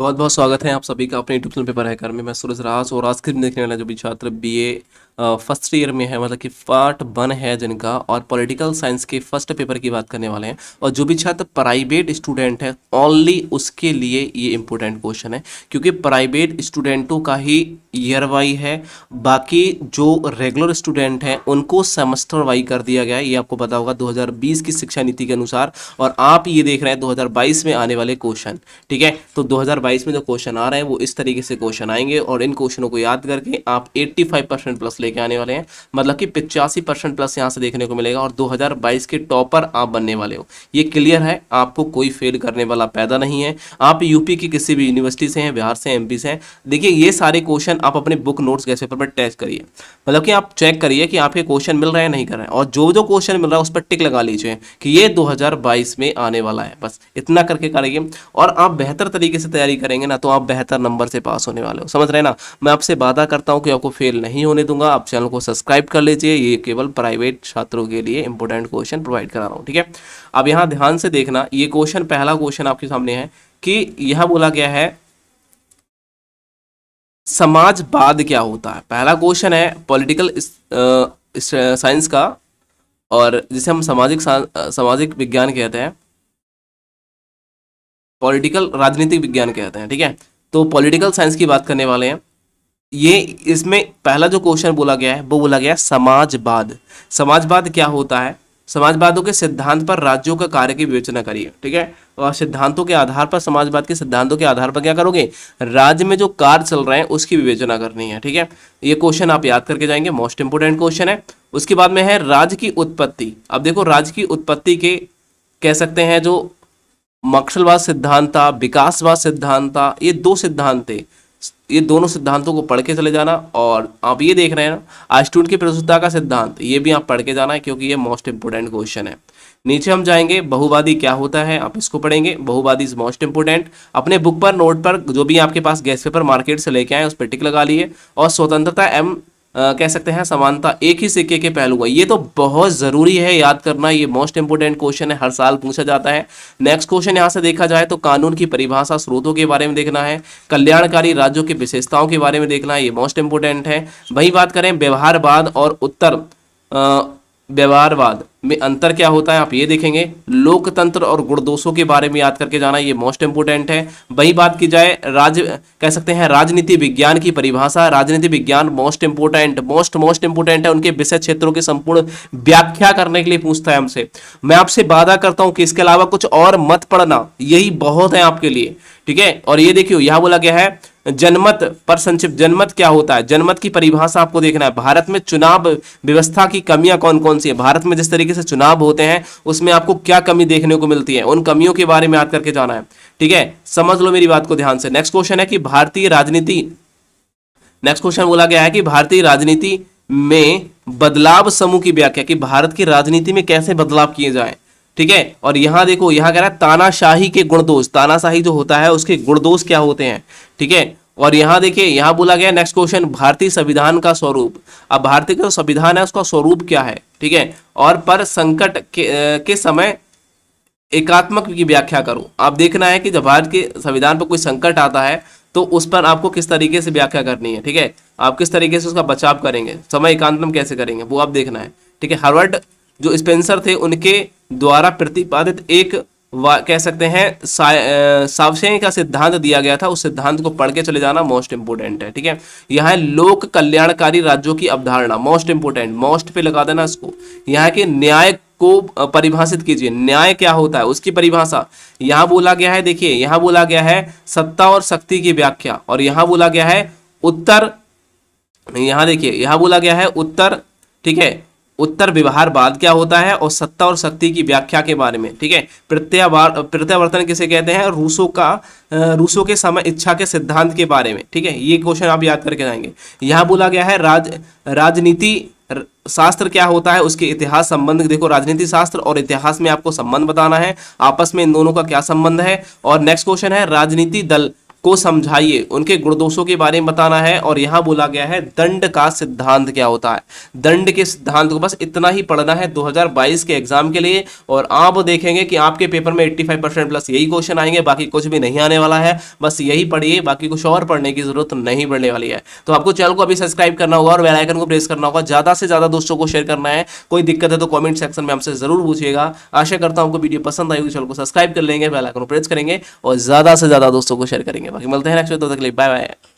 बहुत बहुत स्वागत है आप सभी का अपने यूट्यूब चैनल पेपर हैकर में मैं सूरज राज और आज क्लिप देखने वाला जो भी छात्र बीए फर्स्ट ईयर में है मतलब कि पार्ट वन है जिनका और पॉलिटिकल साइंस के फर्स्ट पेपर की बात करने वाले हैं और जो भी छात्र प्राइवेट स्टूडेंट है ओनली उसके लिए ये इंपॉर्टेंट क्वेश्चन है क्योंकि प्राइवेट स्टूडेंटों का ही ईयर वाई है बाकी जो रेगुलर स्टूडेंट हैं उनको सेमेस्टर वाई कर दिया गया है ये आपको पता होगा दो की शिक्षा नीति के अनुसार और आप ये देख रहे हैं दो में आने वाले क्वेश्चन ठीक है तो दो 2022 में जो क्वेश्चन आ रहे हैं वो इस तरीके से क्वेश्चन आएंगे और इन क्वेश्चनों को याद करके आप 85 परसेंट प्लस लेके आने वाले हैं मतलब कि पिचासी परसेंट प्लस यहाँ से देखने को मिलेगा और 2022 के टॉपर आप बनने वाले हो ये क्लियर है आपको कोई फेल करने वाला पैदा नहीं है आप यूपी की किसी भी यूनिवर्सिटी से हैं बिहार से एम से हैं देखिए ये सारे क्वेश्चन आप अपने बुक नोट्स गैस पेपर पर टेस्ट करिए मतलब कि आप चेक करिए कि आपके क्वेश्चन मिल रहे हैं नहीं कर रहे हैं और जो जो क्वेश्चन मिल रहा है उस पर टिक लगा लीजिए कि ये दो में आने वाला है बस इतना करके करेंगे और आप बेहतर तरीके से तैयारी पढ़ाई करेंगे ना तो आप बेहतर नंबर से पास होने वाले हो समझ रहे ना मैं आपसे वादा करता हूँ कि आपको फेल नहीं होने दूंगा आप चैनल को सब्सक्राइब कर लीजिए ये केवल प्राइवेट छात्रों के लिए इंपॉर्टेंट क्वेश्चन प्रोवाइड करा रहा हूँ ठीक है अब यहाँ ध्यान से देखना ये क्वेश्चन पहला क्वेश्चन आपके सामने है कि यह बोला गया है समाजवाद क्या होता है पहला क्वेश्चन है पॉलिटिकल साइंस का और जिसे हम सामाजिक सामाजिक विज्ञान कहते हैं पॉलिटिकल राजनीतिक विज्ञान कहते हैं ठीक है तो पॉलिटिकल साइंस की बात करने वाले हैं ये इसमें पहला जो क्वेश्चन बोला गया है वो बोला गया है समाजवाद समाजवाद क्या होता है समाजवादों के सिद्धांत पर राज्यों का कार्य की विवेचना करिए ठीक है और सिद्धांतों के आधार पर समाजवाद के सिद्धांतों के आधार पर क्या करोगे राज्य में जो कार्य चल रहे हैं उसकी विवेचना करनी है ठीक है ये क्वेश्चन आप याद करके जाएंगे मोस्ट इंपोर्टेंट क्वेश्चन है उसके बाद में है राज्य की उत्पत्ति अब देखो राज्य की उत्पत्ति के कह सकते हैं जो मक्सलवाद सिद्धांत विकासवाद सिद्धांत ये दो सिद्धांत थे ये दोनों सिद्धांतों को पढ़ के चले जाना और आप ये देख रहे हैं ना स्टूडेंट की प्रस्तुता का सिद्धांत ये भी आप पढ़ के जाना है क्योंकि ये मोस्ट इंपोर्टेंट क्वेश्चन है नीचे हम जाएंगे बहुवादी क्या होता है आप इसको पढ़ेंगे बहुवादी इज मोस्ट इंपोर्टेंट अपने बुक पर नोट पर जो भी आपके पास गैस पेपर मार्केट से लेके आए उस पर टिक लगा लिए और स्वतंत्रता एम आ, कह सकते हैं समानता एक ही सिक्के के पहलू है ये तो बहुत ज़रूरी है याद करना ये मोस्ट इंपोर्टेंट क्वेश्चन है हर साल पूछा जाता है नेक्स्ट क्वेश्चन यहाँ से देखा जाए तो कानून की परिभाषा स्रोतों के बारे में देखना है कल्याणकारी राज्यों की विशेषताओं के बारे में देखना है ये मोस्ट इंपोर्टेंट है वही बात करें व्यवहारवाद और उत्तर व्यवहारवाद में अंतर क्या होता है आप ये देखेंगे लोकतंत्र और गुणदोषों के बारे में याद करके जाना ये मोस्ट इंपोर्टेंट है वही बात की जाए राज्य कह सकते हैं राजनीति विज्ञान की परिभाषा राजनीति विज्ञान most important most most important है उनके विषय क्षेत्रों की संपूर्ण व्याख्या करने के लिए पूछता है हमसे मैं आपसे वादा करता हूं कि इसके अलावा कुछ और मत पढ़ना यही बहुत है आपके लिए ठीक है और ये देखियो यह बोला गया है जनमत पर संक्षिप्त जनमत क्या होता है जनमत की परिभाषा आपको देखना है भारत में चुनाव व्यवस्था की कमियां कौन कौन सी है भारत में जिस तरीके से चुनाव होते हैं उसमें आपको क्या कमी देखने को मिलती है उन कमियों के बारे में याद करके जाना है ठीक है समझ लो मेरी बात को ध्यान से नेक्स्ट क्वेश्चन है कि भारतीय राजनीति नेक्स्ट क्वेश्चन बोला गया है कि भारतीय राजनीति में बदलाव समूह की व्याख्या कि भारत की राजनीति में कैसे बदलाव किए जाए ठीक है और यहाँ देखो यहाँ कह रहा है तानाशाही के गुणदोष तानाशाही जो होता है उसके गुणदोष क्या होते हैं ठीक है और यहाँ देखिए यहाँ बोला गया नेक्स्ट क्वेश्चन भारतीय संविधान का स्वरूप अब भारतीय का संविधान है उसका स्वरूप क्या है ठीक है और पर संकट के, के समय एकात्मक की व्याख्या करो आप देखना है कि जब भारत के संविधान पर कोई संकट आता है तो उस पर आपको किस तरीके से व्याख्या करनी है ठीक है आप किस तरीके से उसका बचाव करेंगे समय एकांतम कैसे करेंगे वो आप देखना है ठीक है हार्वर्ड जो स्पेंसर थे उनके द्वारा प्रतिपादित एक कह सकते हैं सावशय का सिद्धांत दिया गया था उस सिद्धांत को पढ़ के चले जाना मोस्ट इंपोर्टेंट है ठीक है यहाँ लोक कल्याणकारी राज्यों की अवधारणा मोस्ट इंपोर्टेंट मोस्ट पे लगा देना इसको यहाँ के न्याय को परिभाषित कीजिए न्याय क्या होता है उसकी परिभाषा यहाँ बोला गया है देखिए यहाँ बोला गया है सत्ता और शक्ति की व्याख्या और यहाँ बोला गया है उत्तर यहाँ देखिए यहाँ बोला गया है उत्तर ठीक है उत्तर व्यवहार बाद क्या होता है और सत्ता और शक्ति की व्याख्या के बारे में ठीक है प्रत्यावर्तन किसे कहते हैं रूसो का रूसो के समय इच्छा के सिद्धांत के बारे में ठीक है ये क्वेश्चन आप याद करके जाएंगे यहाँ बोला गया है राज राजनीति शास्त्र क्या होता है उसके इतिहास संबंध देखो राजनीति शास्त्र और इतिहास में आपको संबंध बताना है आपस में इन दोनों का क्या संबंध है और नेक्स्ट क्वेश्चन है राजनीति दल को समझाइए उनके गुणदोषों के बारे में बताना है और यहां बोला गया है दंड का सिद्धांत क्या होता है दंड के सिद्धांत को बस इतना ही पढ़ना है 2022 के एग्जाम के लिए और आप देखेंगे कि आपके पेपर में 85 परसेंट प्लस यही क्वेश्चन आएंगे बाकी कुछ भी नहीं आने वाला है बस यही पढ़िए बाकी कुछ और पढ़ने की जरूरत नहीं पड़ने वाली है तो आपको चैनल को अभी सब्सक्राइब करना होगा और वेलाइकन को प्रेस करना होगा ज़्यादा से ज़्यादा दोस्तों को शेयर करना है कोई दिक्कत है तो कॉमेंट सेक्शन में हमसे जरूर पूछिएगा आशा करता हूँ आपको वीडियो पसंद आएगी चैनल को सब्सक्राइब कर लेंगे वेलाइकन को प्रेस करेंगे और ज़्यादा से ज़्यादा दोस्तों को शेयर करेंगे बाकी मिलते हैं नेक्स्ट वीडियो तक के लिए बाय बाय